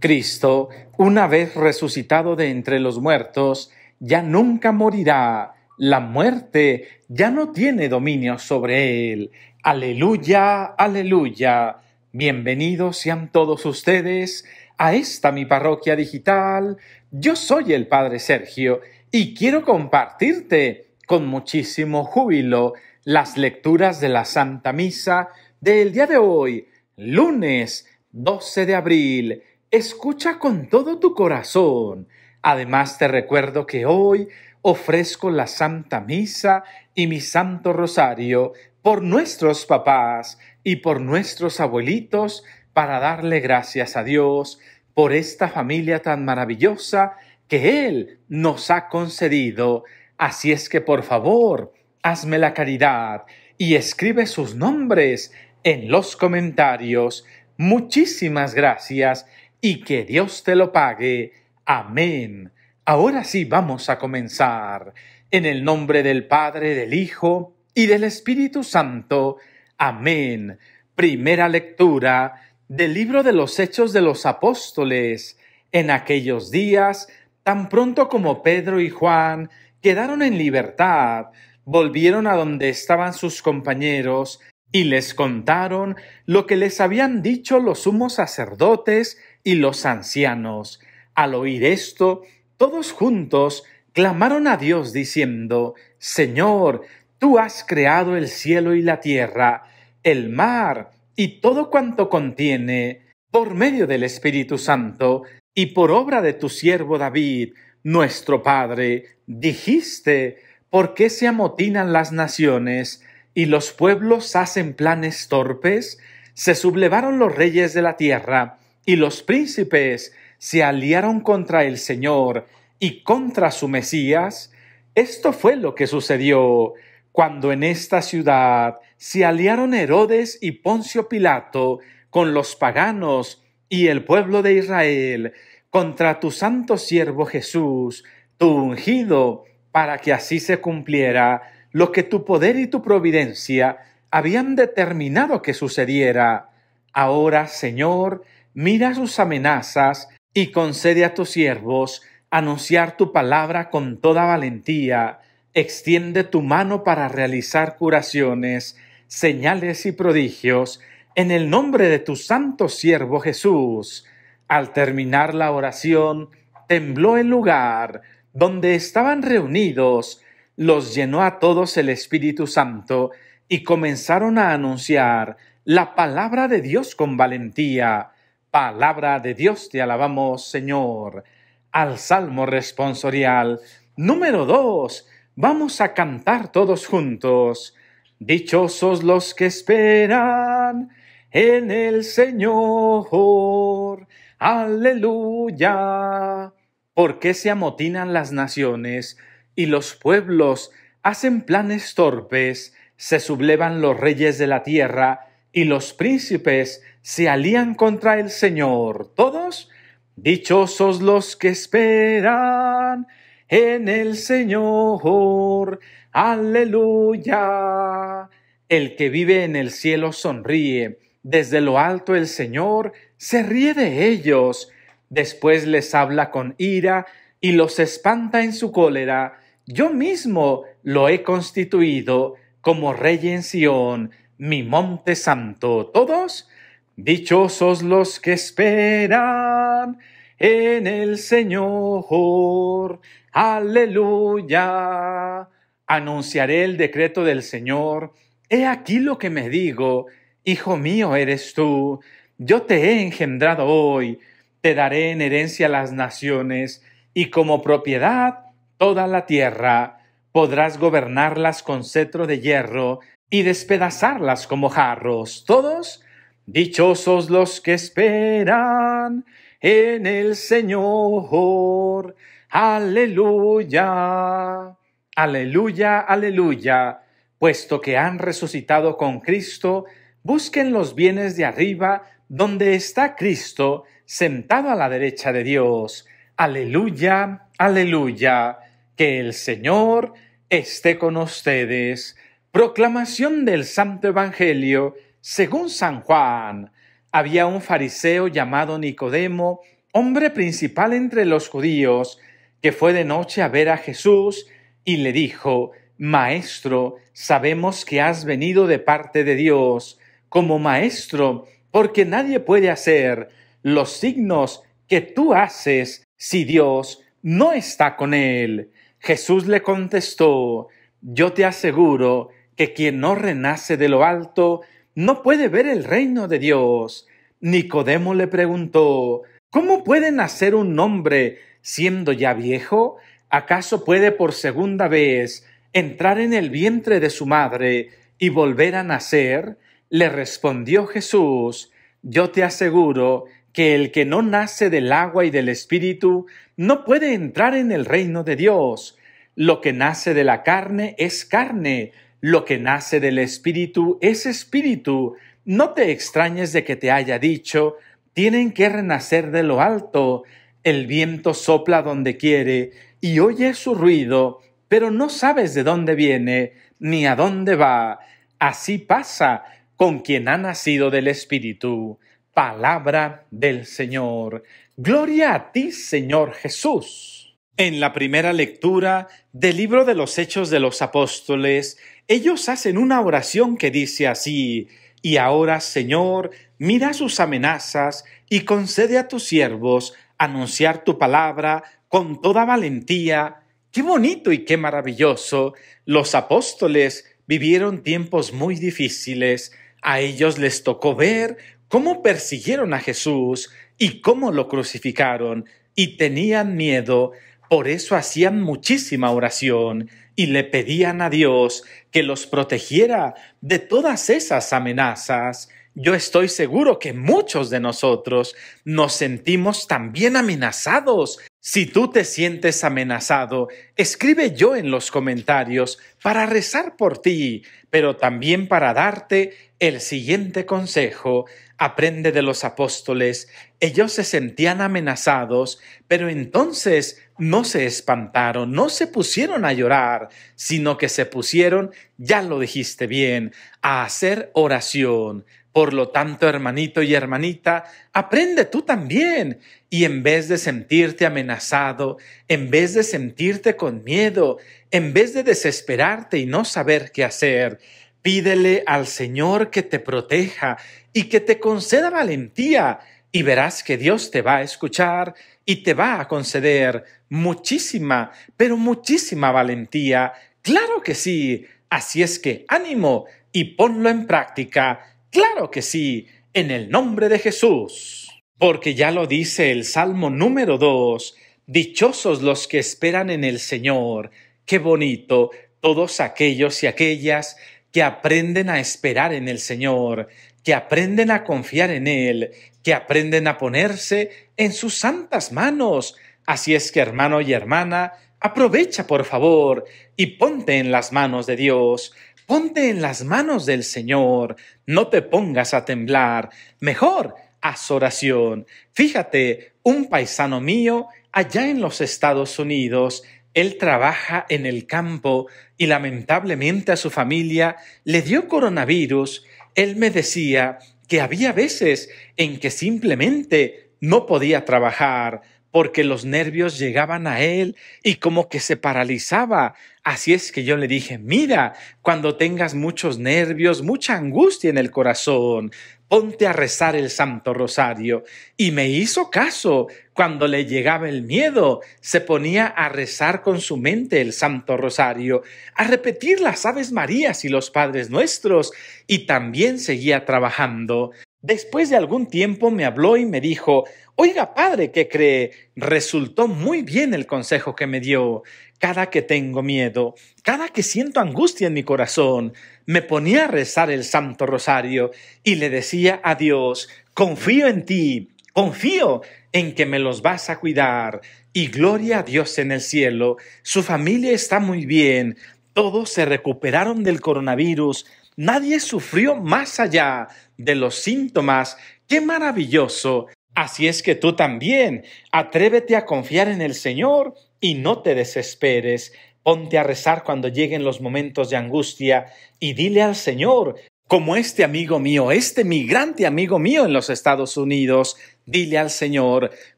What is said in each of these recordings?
Cristo, una vez resucitado de entre los muertos, ya nunca morirá. La muerte ya no tiene dominio sobre él. Aleluya, aleluya. Bienvenidos sean todos ustedes a esta mi parroquia digital. Yo soy el Padre Sergio y quiero compartirte con muchísimo júbilo las lecturas de la Santa Misa del día de hoy, lunes 12 de abril escucha con todo tu corazón. Además te recuerdo que hoy ofrezco la Santa Misa y mi Santo Rosario por nuestros papás y por nuestros abuelitos para darle gracias a Dios por esta familia tan maravillosa que Él nos ha concedido. Así es que por favor, hazme la caridad y escribe sus nombres en los comentarios. Muchísimas gracias y que Dios te lo pague. Amén. Ahora sí vamos a comenzar. En el nombre del Padre, del Hijo y del Espíritu Santo. Amén. Primera lectura del libro de los Hechos de los Apóstoles. En aquellos días, tan pronto como Pedro y Juan quedaron en libertad, volvieron a donde estaban sus compañeros y les contaron lo que les habían dicho los sumos sacerdotes y los ancianos. Al oír esto, todos juntos clamaron a Dios diciendo, Señor, tú has creado el cielo y la tierra, el mar y todo cuanto contiene, por medio del Espíritu Santo y por obra de tu siervo David, nuestro Padre, dijiste, ¿por qué se amotinan las naciones y los pueblos hacen planes torpes? Se sublevaron los reyes de la tierra y los príncipes se aliaron contra el Señor y contra su Mesías. Esto fue lo que sucedió cuando en esta ciudad se aliaron Herodes y Poncio Pilato con los paganos y el pueblo de Israel contra tu santo siervo Jesús, tu ungido, para que así se cumpliera lo que tu poder y tu providencia habían determinado que sucediera. Ahora, Señor, mira sus amenazas y concede a tus siervos anunciar tu palabra con toda valentía, extiende tu mano para realizar curaciones, señales y prodigios, en el nombre de tu santo siervo Jesús. Al terminar la oración, tembló el lugar donde estaban reunidos, los llenó a todos el Espíritu Santo y comenzaron a anunciar la palabra de Dios con valentía Palabra de Dios, te alabamos, Señor. Al Salmo responsorial número dos. vamos a cantar todos juntos. Dichosos los que esperan en el Señor. Aleluya. Porque se amotinan las naciones y los pueblos hacen planes torpes? Se sublevan los reyes de la tierra y los príncipes se alían contra el Señor. Todos, dichosos los que esperan en el Señor. Aleluya. El que vive en el cielo sonríe. Desde lo alto el Señor se ríe de ellos. Después les habla con ira y los espanta en su cólera. Yo mismo lo he constituido como rey en Sion mi monte santo. Todos, dichosos los que esperan en el Señor. Aleluya. Anunciaré el decreto del Señor. He aquí lo que me digo, Hijo mío eres tú, yo te he engendrado hoy, te daré en herencia las naciones, y como propiedad toda la tierra. Podrás gobernarlas con cetro de hierro, y despedazarlas como jarros. Todos, dichosos los que esperan en el Señor. Aleluya. Aleluya, aleluya. Puesto que han resucitado con Cristo, busquen los bienes de arriba, donde está Cristo, sentado a la derecha de Dios. Aleluya, aleluya. Que el Señor esté con ustedes. Proclamación del Santo Evangelio según San Juan. Había un fariseo llamado Nicodemo, hombre principal entre los judíos, que fue de noche a ver a Jesús y le dijo, Maestro, sabemos que has venido de parte de Dios como maestro, porque nadie puede hacer los signos que tú haces si Dios no está con él. Jesús le contestó, Yo te aseguro, que quien no renace de lo alto no puede ver el reino de Dios. Nicodemo le preguntó ¿Cómo puede nacer un hombre siendo ya viejo? ¿Acaso puede por segunda vez entrar en el vientre de su madre y volver a nacer? Le respondió Jesús Yo te aseguro que el que no nace del agua y del espíritu no puede entrar en el reino de Dios. Lo que nace de la carne es carne, lo que nace del Espíritu es Espíritu. No te extrañes de que te haya dicho, tienen que renacer de lo alto. El viento sopla donde quiere y oye su ruido, pero no sabes de dónde viene ni a dónde va. Así pasa con quien ha nacido del Espíritu. Palabra del Señor. Gloria a ti, Señor Jesús. En la primera lectura del libro de los Hechos de los Apóstoles, ellos hacen una oración que dice así, y ahora, Señor, mira sus amenazas y concede a tus siervos anunciar tu palabra con toda valentía. Qué bonito y qué maravilloso. Los apóstoles vivieron tiempos muy difíciles. A ellos les tocó ver cómo persiguieron a Jesús y cómo lo crucificaron, y tenían miedo, por eso hacían muchísima oración, y le pedían a Dios que los protegiera de todas esas amenazas, yo estoy seguro que muchos de nosotros nos sentimos también amenazados si tú te sientes amenazado, escribe yo en los comentarios para rezar por ti, pero también para darte el siguiente consejo. Aprende de los apóstoles. Ellos se sentían amenazados, pero entonces no se espantaron, no se pusieron a llorar, sino que se pusieron, ya lo dijiste bien, a hacer oración. Por lo tanto, hermanito y hermanita, aprende tú también. Y en vez de sentirte amenazado, en vez de sentirte con miedo, en vez de desesperarte y no saber qué hacer, pídele al Señor que te proteja y que te conceda valentía y verás que Dios te va a escuchar y te va a conceder muchísima, pero muchísima valentía. Claro que sí. Así es que ánimo y ponlo en práctica Claro que sí, en el nombre de Jesús. Porque ya lo dice el Salmo número 2, Dichosos los que esperan en el Señor. Qué bonito, todos aquellos y aquellas que aprenden a esperar en el Señor, que aprenden a confiar en Él, que aprenden a ponerse en sus santas manos. Así es que, hermano y hermana, Aprovecha, por favor, y ponte en las manos de Dios, ponte en las manos del Señor, no te pongas a temblar, mejor haz oración. Fíjate, un paisano mío allá en los Estados Unidos, él trabaja en el campo y lamentablemente a su familia le dio coronavirus. Él me decía que había veces en que simplemente no podía trabajar porque los nervios llegaban a él y como que se paralizaba. Así es que yo le dije, mira, cuando tengas muchos nervios, mucha angustia en el corazón, ponte a rezar el Santo Rosario. Y me hizo caso. Cuando le llegaba el miedo, se ponía a rezar con su mente el Santo Rosario, a repetir las Aves Marías y los Padres Nuestros, y también seguía trabajando. Después de algún tiempo me habló y me dijo, Oiga, padre, que cree, resultó muy bien el consejo que me dio. Cada que tengo miedo, cada que siento angustia en mi corazón, me ponía a rezar el Santo Rosario y le decía a Dios, confío en ti, confío en que me los vas a cuidar. Y gloria a Dios en el cielo, su familia está muy bien, todos se recuperaron del coronavirus, nadie sufrió más allá de los síntomas. ¡Qué maravilloso! Así es que tú también atrévete a confiar en el Señor y no te desesperes. Ponte a rezar cuando lleguen los momentos de angustia y dile al Señor, como este amigo mío, este migrante amigo mío en los Estados Unidos, dile al Señor,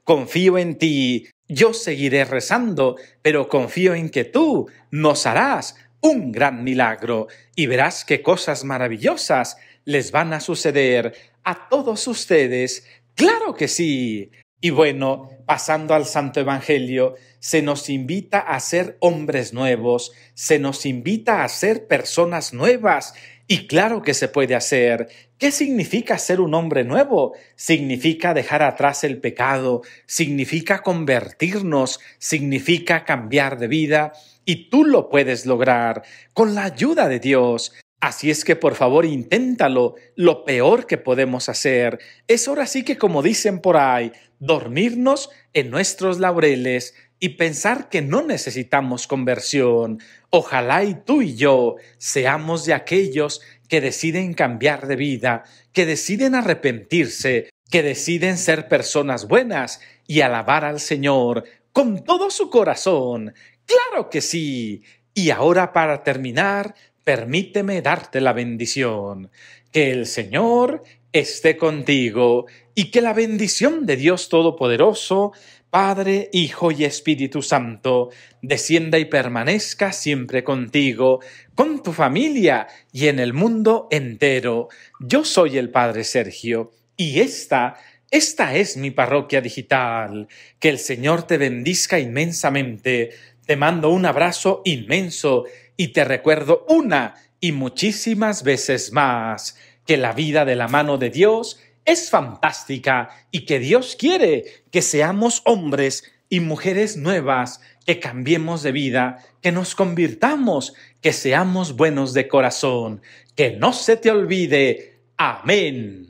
confío en ti, yo seguiré rezando, pero confío en que tú nos harás un gran milagro y verás qué cosas maravillosas les van a suceder a todos ustedes Claro que sí. Y bueno, pasando al Santo Evangelio, se nos invita a ser hombres nuevos, se nos invita a ser personas nuevas. Y claro que se puede hacer. ¿Qué significa ser un hombre nuevo? Significa dejar atrás el pecado, significa convertirnos, significa cambiar de vida. Y tú lo puedes lograr con la ayuda de Dios. Así es que por favor inténtalo, lo peor que podemos hacer es ahora sí que como dicen por ahí, dormirnos en nuestros laureles y pensar que no necesitamos conversión. Ojalá y tú y yo seamos de aquellos que deciden cambiar de vida, que deciden arrepentirse, que deciden ser personas buenas y alabar al Señor con todo su corazón. Claro que sí. Y ahora para terminar, permíteme darte la bendición. Que el Señor esté contigo y que la bendición de Dios Todopoderoso, Padre, Hijo y Espíritu Santo, descienda y permanezca siempre contigo, con tu familia y en el mundo entero. Yo soy el Padre Sergio y esta esta es mi parroquia digital. Que el Señor te bendiga inmensamente. Te mando un abrazo inmenso y te recuerdo una y muchísimas veces más que la vida de la mano de Dios es fantástica y que Dios quiere que seamos hombres y mujeres nuevas, que cambiemos de vida, que nos convirtamos, que seamos buenos de corazón, que no se te olvide. Amén.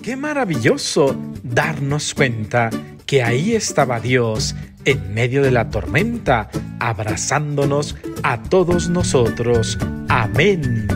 Qué maravilloso darnos cuenta que ahí estaba Dios en medio de la tormenta, abrazándonos a todos nosotros. Amén.